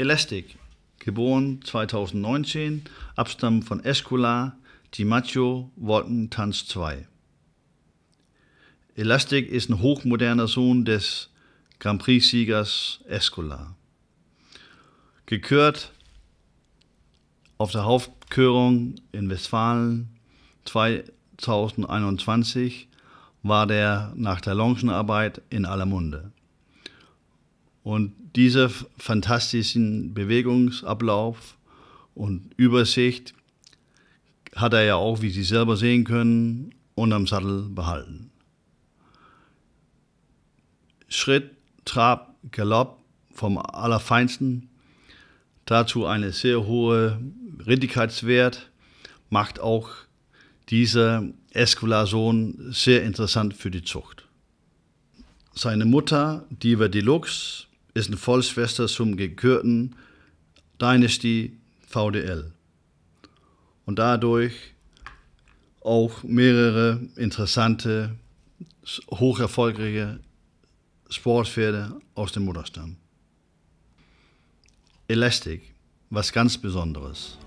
Elastic, geboren 2019, abstammt von Escola, Di Maggio, Tanz 2. Elastic ist ein hochmoderner Sohn des Grand Prix-Siegers Escola. Gekürt auf der Hauptkörung in Westfalen 2021 war der nach der Longenarbeit in aller Munde. Und dieser fantastischen Bewegungsablauf und Übersicht hat er ja auch, wie Sie selber sehen können, unterm Sattel behalten. Schritt, Trab, Galopp vom Allerfeinsten. Dazu eine sehr hohe Rittigkeitswert macht auch diese Esculason sehr interessant für die Zucht. Seine Mutter, Diva Deluxe, ist eine Vollschwester zum gekürten Dynasty VDL und dadurch auch mehrere interessante, hoch erfolgreiche Sportpferde aus dem Mutterstamm. Elastic, was ganz Besonderes.